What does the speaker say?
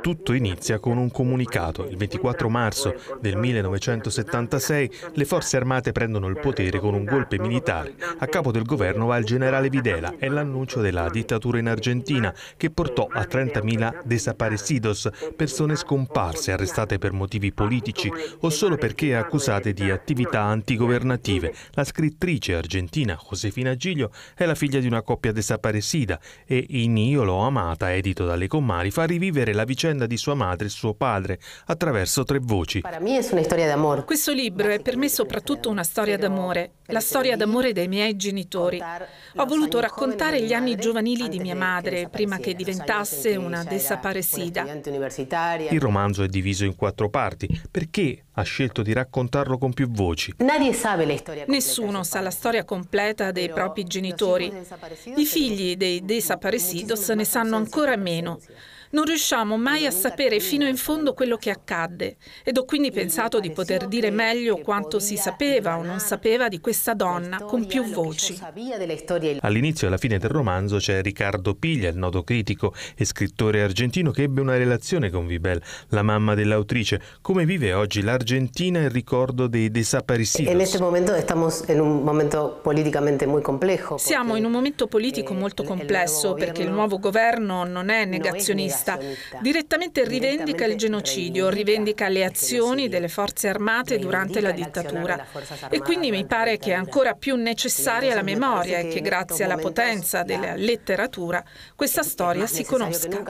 Tutto inizia con un comunicato. Il 24 marzo del 1976 le forze armate prendono il potere con un golpe militare. A capo del governo va il generale Videla. È l'annuncio della dittatura in Argentina che portò a 30.000 desaparecidos, persone scomparse, arrestate per motivi politici o solo perché accusate di attività antigovernative. La scrittrice argentina Josefina Giglio è la figlia di una coppia desaparecida e in Io l'ho amata, edito dalle comune Mari fa rivivere la vicenda di sua madre e suo padre attraverso tre voci. Questo libro è per me soprattutto una storia d'amore la storia d'amore dei miei genitori. Ho voluto raccontare gli anni giovanili di mia madre prima che diventasse una desaparecida. Il romanzo è diviso in quattro parti. Perché ha scelto di raccontarlo con più voci? Nessuno sa la storia completa dei propri genitori. I figli dei desaparecidos ne sanno ancora meno. Non riusciamo mai a sapere fino in fondo quello che accadde ed ho quindi pensato di poter dire meglio quanto si sapeva o non sapeva di questa donna con più voci. All'inizio e alla fine del romanzo c'è Riccardo Piglia, il noto critico e scrittore argentino che ebbe una relazione con Vibel, la mamma dell'autrice. Come vive oggi l'Argentina il ricordo dei desaparecidos? In questo momento siamo in un momento politicamente molto complesso. Siamo in un momento politico eh, molto complesso perché il nuovo governo non è negazionista protesta. Direttamente rivendica il genocidio, rivendica le azioni delle forze armate durante la dittatura. E quindi mi pare che è ancora più necessaria la memoria e che grazie alla potenza della letteratura questa storia si conosca.